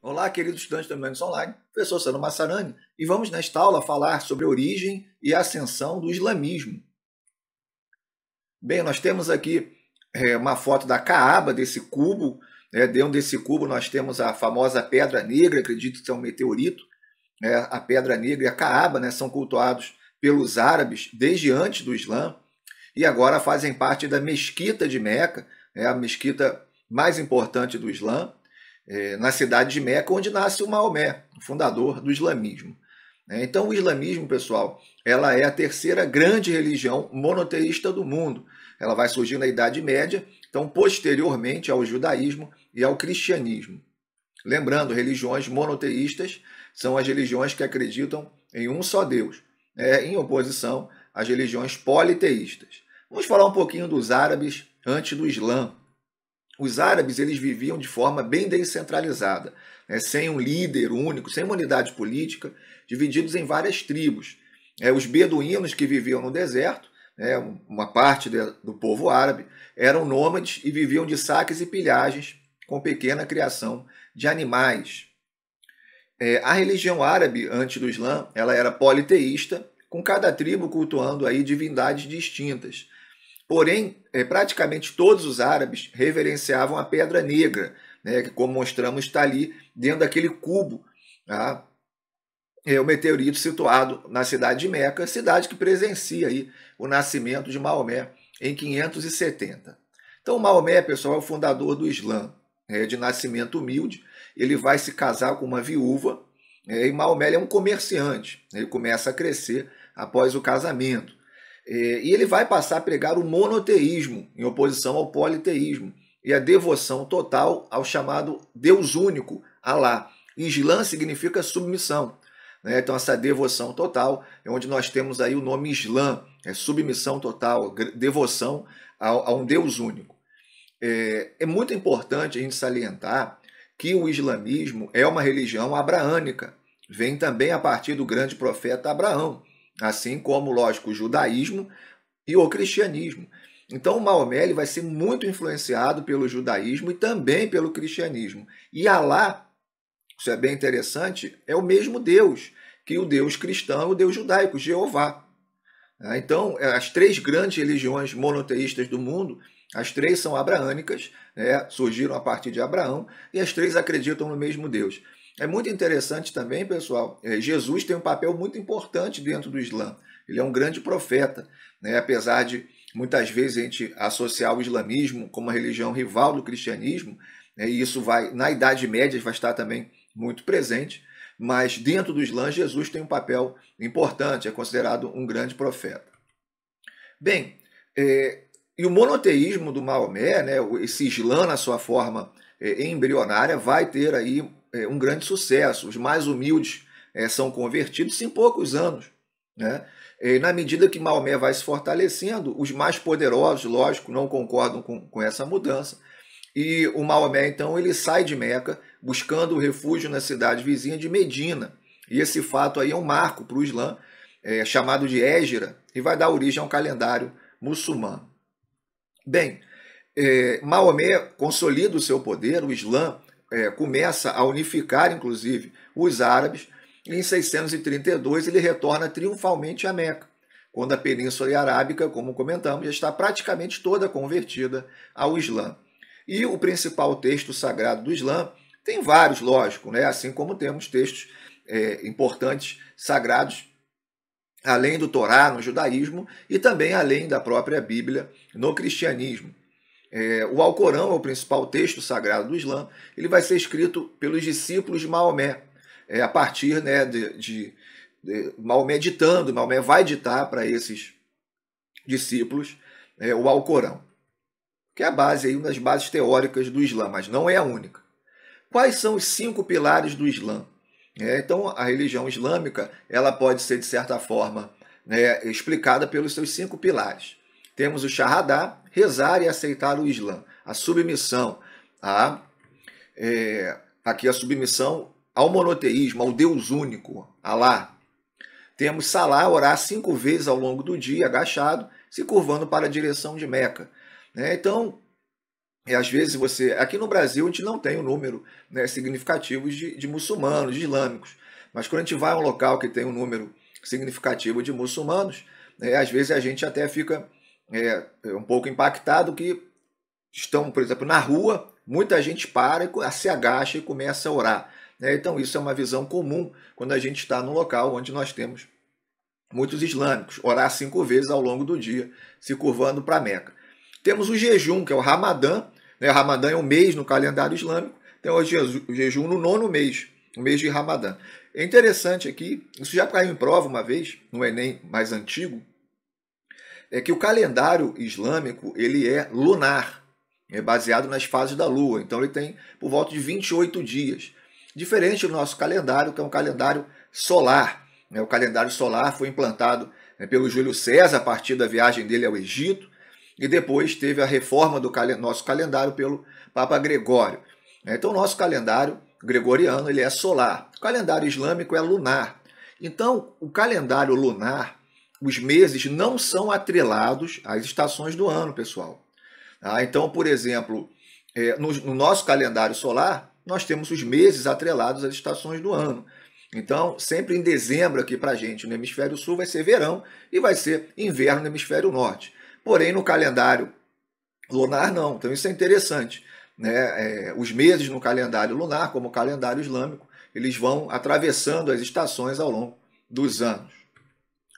Olá, querido estudante do Manus Online, professor Sano Massarani, e vamos nesta aula falar sobre a origem e a ascensão do islamismo. Bem, nós temos aqui é, uma foto da Kaaba, desse cubo. Né? Dentro desse cubo nós temos a famosa Pedra Negra, acredito que é um meteorito. Né? a Pedra Negra e a Kaaba né? são cultuados pelos árabes desde antes do Islã e agora fazem parte da Mesquita de Meca, é a mesquita mais importante do Islã é, na cidade de Meca, onde nasce o Maomé, o fundador do islamismo. Né? Então, o islamismo, pessoal, ela é a terceira grande religião monoteísta do mundo. Ela vai surgir na Idade Média, então posteriormente ao judaísmo e ao cristianismo. Lembrando, religiões monoteístas são as religiões que acreditam em um só Deus, né? em oposição às religiões politeístas. Vamos falar um pouquinho dos árabes antes do Islã os árabes eles viviam de forma bem descentralizada, né, sem um líder único, sem uma unidade política, divididos em várias tribos. É, os beduínos que viviam no deserto, né, uma parte de, do povo árabe, eram nômades e viviam de saques e pilhagens, com pequena criação de animais. É, a religião árabe, antes do Islã, ela era politeísta, com cada tribo cultuando aí divindades distintas. Porém, eh, praticamente todos os árabes reverenciavam a pedra negra, né, que, como mostramos, está ali dentro daquele cubo. Tá? É o meteorito situado na cidade de Meca, cidade que presencia aí o nascimento de Maomé em 570. Então, Maomé, pessoal, é o fundador do Islã, é de nascimento humilde. Ele vai se casar com uma viúva, é, e Maomé é um comerciante. Ele começa a crescer após o casamento. É, e ele vai passar a pregar o monoteísmo, em oposição ao politeísmo, e a devoção total ao chamado Deus único, Alá. Islã significa submissão. Né? Então, essa devoção total é onde nós temos aí o nome Islã, é submissão total, devoção a, a um Deus único. É, é muito importante a gente salientar que o islamismo é uma religião abraânica, vem também a partir do grande profeta Abraão assim como, lógico, o judaísmo e o cristianismo. Então, Maomé ele vai ser muito influenciado pelo judaísmo e também pelo cristianismo. E Alá, isso é bem interessante, é o mesmo Deus que o Deus cristão e o Deus judaico, Jeová. Ah, então, é, as três grandes religiões monoteístas do mundo, as três são abraânicas, né? surgiram a partir de Abraão, e as três acreditam no mesmo Deus. É muito interessante também, pessoal, é, Jesus tem um papel muito importante dentro do Islã. Ele é um grande profeta, né? apesar de muitas vezes a gente associar o islamismo como uma religião rival do cristianismo, né? e isso vai, na Idade Média, vai estar também muito presente, mas dentro do Islã, Jesus tem um papel importante, é considerado um grande profeta. Bem, é, e o monoteísmo do Maomé, né, esse Islã na sua forma é, embrionária, vai ter aí é, um grande sucesso. Os mais humildes é, são convertidos em poucos anos. Né? É, e na medida que Maomé vai se fortalecendo, os mais poderosos, lógico, não concordam com, com essa mudança. E o Maomé, então, ele sai de Meca, buscando refúgio na cidade vizinha de Medina. E esse fato aí é um marco para o Islã, é, chamado de Égira, e vai dar origem a um calendário muçulmano. Bem, é, Maomé consolida o seu poder, o Islã é, começa a unificar, inclusive, os árabes. Em 632, ele retorna triunfalmente a Meca, quando a Península Arábica, como comentamos, já está praticamente toda convertida ao Islã. E o principal texto sagrado do Islã tem vários, lógico, né? assim como temos textos é, importantes sagrados, além do Torá no judaísmo e também além da própria Bíblia no cristianismo. É, o Alcorão é o principal texto sagrado do Islã. Ele vai ser escrito pelos discípulos de Maomé, é, a partir né, de, de, de Maomé ditando. Maomé vai ditar para esses discípulos é, o Alcorão, que é a base, aí, uma das bases teóricas do Islã, mas não é a única. Quais são os cinco pilares do Islã? É, então, a religião islâmica ela pode ser, de certa forma, né, explicada pelos seus cinco pilares. Temos o Shahadá, rezar e aceitar o Islã. A submissão a, é, aqui a submissão ao monoteísmo, ao Deus único, Alá. Temos Salá, orar cinco vezes ao longo do dia, agachado, se curvando para a direção de Meca. Né? Então, é, às vezes você. Aqui no Brasil a gente não tem o um número né, significativo de, de, muçulmanos, de islâmicos. Mas quando a gente vai a um local que tem um número significativo de muçulmanos, né, às vezes a gente até fica é, é, um pouco impactado que estão, por exemplo, na rua, muita gente para e se agacha e começa a orar. Né? Então, isso é uma visão comum quando a gente está num local onde nós temos muitos islâmicos, orar cinco vezes ao longo do dia, se curvando para Meca. Temos o jejum, que é o Ramadã. Né? O Ramadã é um mês no calendário islâmico, então o jejum no nono mês, o mês de Ramadã. É interessante aqui, isso já caiu em prova uma vez, no Enem mais antigo, é que o calendário islâmico ele é lunar, é baseado nas fases da lua, então ele tem por volta de 28 dias. Diferente do nosso calendário, que é um calendário solar. Né? O calendário solar foi implantado né, pelo Júlio César a partir da viagem dele ao Egito, e depois teve a reforma do nosso calendário pelo Papa Gregório. Né? Então, o nosso calendário gregoriano ele é solar. O calendário islâmico é lunar. Então, o calendário lunar os meses não são atrelados às estações do ano, pessoal. Ah, então, por exemplo, é, no, no nosso calendário solar, nós temos os meses atrelados às estações do ano. Então, sempre em dezembro aqui para a gente, no hemisfério sul, vai ser verão e vai ser inverno no hemisfério norte. Porém, no calendário lunar, não. Então, isso é interessante. Né? É, os meses no calendário lunar, como o calendário islâmico, eles vão atravessando as estações ao longo dos anos.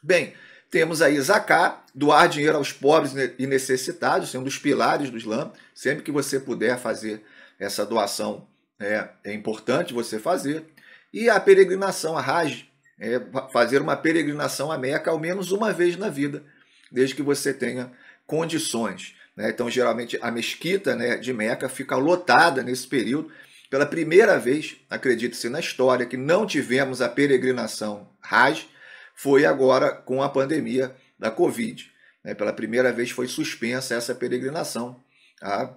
Bem, temos aí Zakat, doar dinheiro aos pobres e necessitados, é um dos pilares do Islã. Sempre que você puder fazer essa doação, é, é importante você fazer. E a peregrinação, a Hajj, é fazer uma peregrinação a Meca ao menos uma vez na vida, desde que você tenha condições. Né? Então, geralmente, a mesquita né, de Meca fica lotada nesse período. Pela primeira vez, acredite-se na história, que não tivemos a peregrinação Hajj, foi agora com a pandemia da Covid. Né? Pela primeira vez foi suspensa essa peregrinação, tá?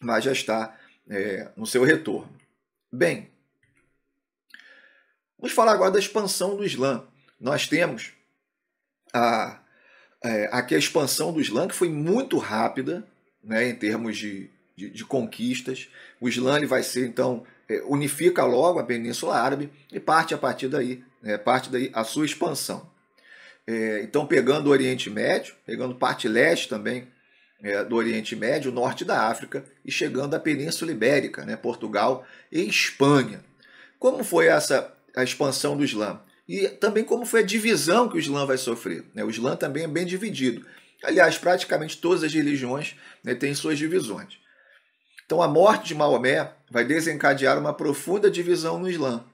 mas já está é, no seu retorno. Bem, vamos falar agora da expansão do Islã. Nós temos a, é, aqui a expansão do Islã, que foi muito rápida né, em termos de, de, de conquistas. O Islã ele vai ser, então, é, unifica logo a Península Árabe e parte a partir daí né, parte da sua expansão. É, então, pegando o Oriente Médio, pegando parte leste também é, do Oriente Médio, norte da África e chegando à Península Ibérica, né, Portugal e Espanha. Como foi essa a expansão do Islã? E também como foi a divisão que o Islã vai sofrer. Né? O Islã também é bem dividido. Aliás, praticamente todas as religiões né, têm suas divisões. Então, a morte de Maomé vai desencadear uma profunda divisão no Islã.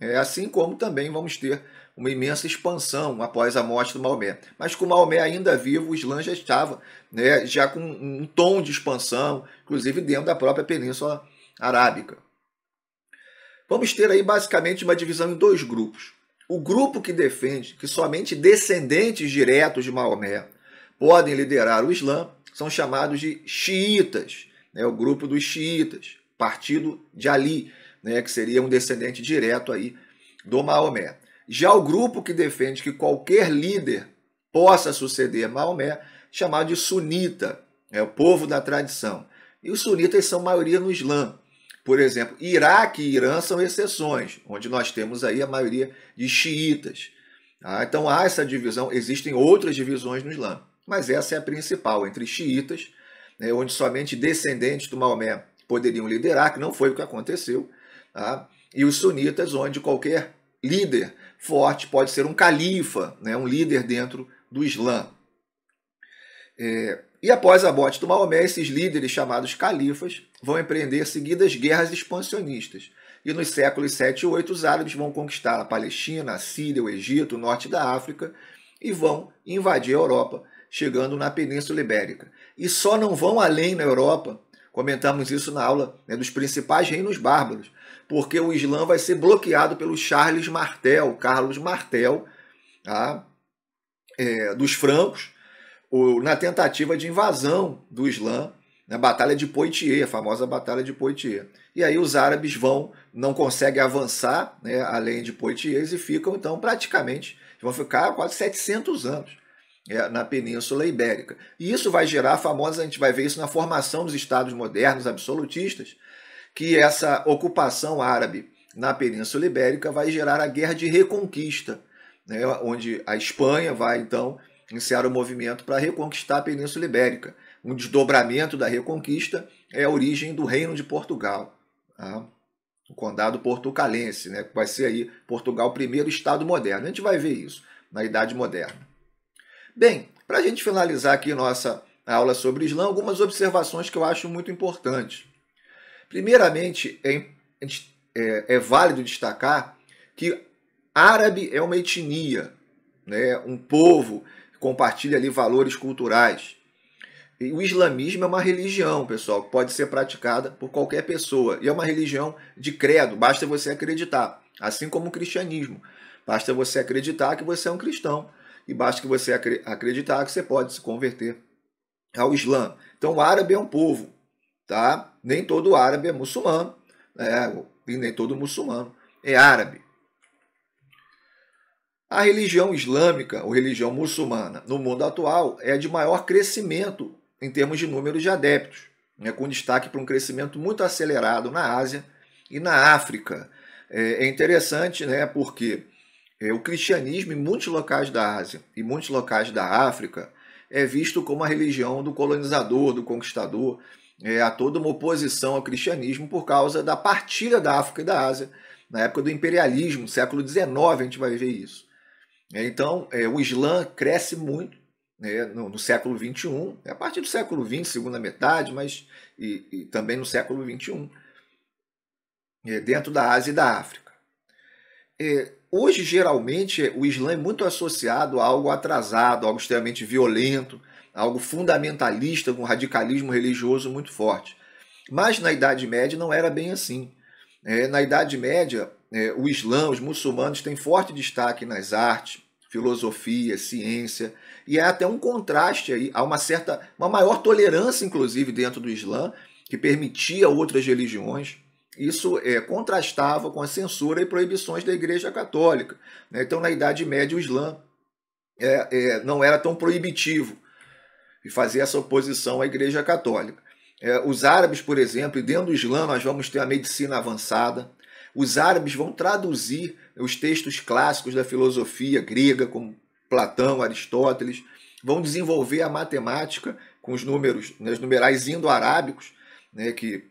É, assim como também vamos ter uma imensa expansão após a morte do Maomé. Mas com Maomé ainda vivo, o Islã já estava né, já com um tom de expansão, inclusive dentro da própria Península Arábica. Vamos ter aí basicamente uma divisão em dois grupos. O grupo que defende que somente descendentes diretos de Maomé podem liderar o Islã são chamados de xiitas, né, o grupo dos xiitas, partido de Ali né, que seria um descendente direto aí do Maomé. Já o grupo que defende que qualquer líder possa suceder Maomé, chamado de sunita, é o povo da tradição. E os sunitas são maioria no Islã. Por exemplo, Iraque e Irã são exceções, onde nós temos aí a maioria de xiitas. Ah, então há essa divisão, existem outras divisões no Islã, mas essa é a principal, entre xiitas, né, onde somente descendentes do Maomé poderiam liderar, que não foi o que aconteceu, Tá? E os sunitas, onde qualquer líder forte pode ser um califa, né? um líder dentro do Islã. É, e após a morte do Maomé, esses líderes chamados califas vão empreender seguidas guerras expansionistas. E nos séculos 7 e 8, os árabes vão conquistar a Palestina, a Síria, o Egito, o norte da África e vão invadir a Europa, chegando na Península Ibérica. E só não vão além na Europa, comentamos isso na aula né, dos principais reinos bárbaros, porque o Islã vai ser bloqueado pelo Charles Martel, Carlos Martel, tá? é, dos francos, na tentativa de invasão do Islã na Batalha de Poitiers, a famosa Batalha de Poitiers. E aí os árabes vão, não conseguem avançar né, além de Poitiers e ficam então praticamente, vão ficar quase 700 anos é, na Península Ibérica. E isso vai gerar a famosa, a gente vai ver isso na formação dos estados modernos absolutistas, que essa ocupação árabe na Península Ibérica vai gerar a Guerra de Reconquista, né, onde a Espanha vai então iniciar o movimento para reconquistar a Península Ibérica. Um desdobramento da Reconquista é a origem do Reino de Portugal, tá? o Condado Portucalense, né, que vai ser aí Portugal primeiro Estado moderno. A gente vai ver isso na Idade Moderna. Bem, para a gente finalizar aqui nossa aula sobre Islã, algumas observações que eu acho muito importantes. Primeiramente, é, é, é válido destacar que árabe é uma etnia, né? um povo que compartilha ali valores culturais. E o islamismo é uma religião, pessoal, que pode ser praticada por qualquer pessoa. E é uma religião de credo, basta você acreditar. Assim como o cristianismo. Basta você acreditar que você é um cristão. E basta que você acreditar que você pode se converter ao Islã. Então, o árabe é um povo tá? Nem todo árabe é muçulmano, né? e nem todo muçulmano é árabe. A religião islâmica, ou religião muçulmana, no mundo atual, é de maior crescimento em termos de número de adeptos, né? com destaque para um crescimento muito acelerado na Ásia e na África. É, é interessante, né, porque é, o cristianismo em muitos locais da Ásia e muitos locais da África é visto como a religião do colonizador, do conquistador, é, a toda uma oposição ao cristianismo por causa da partilha da África e da Ásia na época do imperialismo, século XIX, a gente vai ver isso. É, então, é, o Islã cresce muito né, no, no, século XXI, é, a partir do século XX, segunda metade, mas e, e também no século XXI, é, dentro da Ásia e da África. É, hoje, geralmente, é, o Islã é muito associado a algo atrasado, algo extremamente violento, algo fundamentalista, com um radicalismo religioso muito forte. Mas na Idade Média não era bem assim. É, na Idade Média, é, o Islã, os muçulmanos têm forte destaque nas artes, filosofia, ciência, e há é até um contraste aí, há uma certa, uma maior tolerância, inclusive, dentro do Islã, que permitia outras religiões. Isso é, contrastava com a censura e proibições da Igreja Católica. Né? Então, na Idade Média, o Islã é, é, não era tão proibitivo e fazer essa oposição à Igreja Católica. É, os árabes, por exemplo, e dentro do Islã nós vamos ter a medicina avançada. Os árabes vão traduzir os textos clássicos da filosofia grega, como Platão, Aristóteles, vão desenvolver a matemática com os números, né, os numerais indo-arábicos, né, que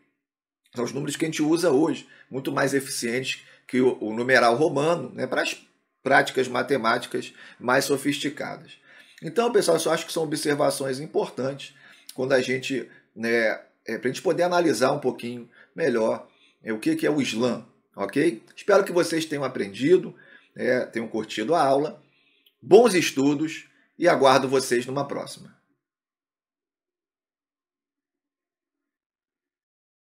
são os números que a gente usa hoje, muito mais eficientes que o, o numeral romano, né, para as práticas matemáticas mais sofisticadas. Então, pessoal, eu acho que são observações importantes quando a gente, né, é, para a gente poder analisar um pouquinho melhor é, o que, que é o Islã, ok? Espero que vocês tenham aprendido, é, tenham curtido a aula, bons estudos e aguardo vocês numa próxima.